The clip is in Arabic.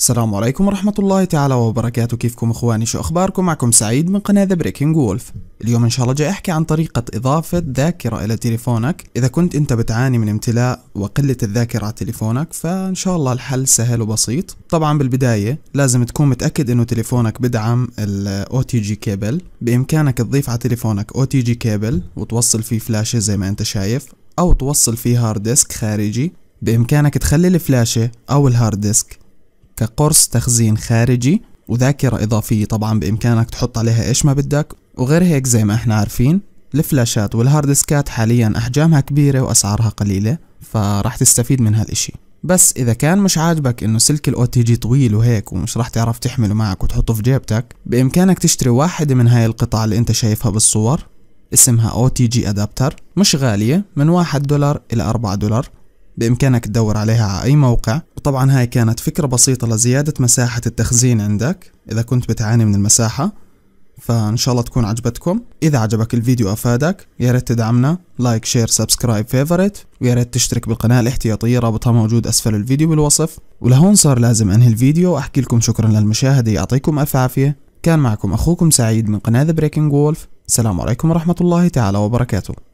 السلام عليكم ورحمة الله تعالى وبركاته كيفكم اخواني شو اخباركم معكم سعيد من قناة ذا بريكنج وولف اليوم ان شاء الله جاي احكي عن طريقة اضافة ذاكرة الى تليفونك اذا كنت انت بتعاني من امتلاء وقلة الذاكرة على تليفونك فان شاء الله الحل سهل وبسيط طبعا بالبداية لازم تكون متأكد انه تليفونك بدعم الـ OTG كيبل بامكانك تضيف على تليفونك OTG كيبل وتوصل فيه فلاشة زي ما انت شايف او توصل فيه هارد ديسك خارجي بامكانك تخلي الفلاشة او الهارد ديسك كقرص تخزين خارجي وذاكرة إضافية طبعا بإمكانك تحط عليها إيش ما بدك وغير هيك زي ما إحنا عارفين الفلاشات والهاردسكات حاليا أحجامها كبيرة وأسعارها قليلة فراح تستفيد من هالإشي بس إذا كان مش عاجبك إنه سلك الأو تي جي طويل وهيك ومش راح تعرف تحمله معك وتحطه في جيبتك بإمكانك تشتري واحدة من هاي القطع اللي أنت شايفها بالصور اسمها أو تي جي أدابتر مش غالية من واحد دولار إلى أربعة دولار بإمكانك تدور عليها على أي موقع وطبعا هاي كانت فكرة بسيطة لزيادة مساحة التخزين عندك إذا كنت بتعاني من المساحة فإن شاء الله تكون عجبتكم إذا عجبك الفيديو أفادك يا ريت تدعمنا لايك شير سبسكرايب فيفورت ويا ريت تشترك بالقناة الاحتياطية رابطها موجود أسفل الفيديو بالوصف ولهون صار لازم أنهي الفيديو وأحكي لكم شكرا للمشاهدة يعطيكم ألف عافية كان معكم أخوكم سعيد من قناة بريكنج وولف السلام عليكم ورحمة الله تعالى وبركاته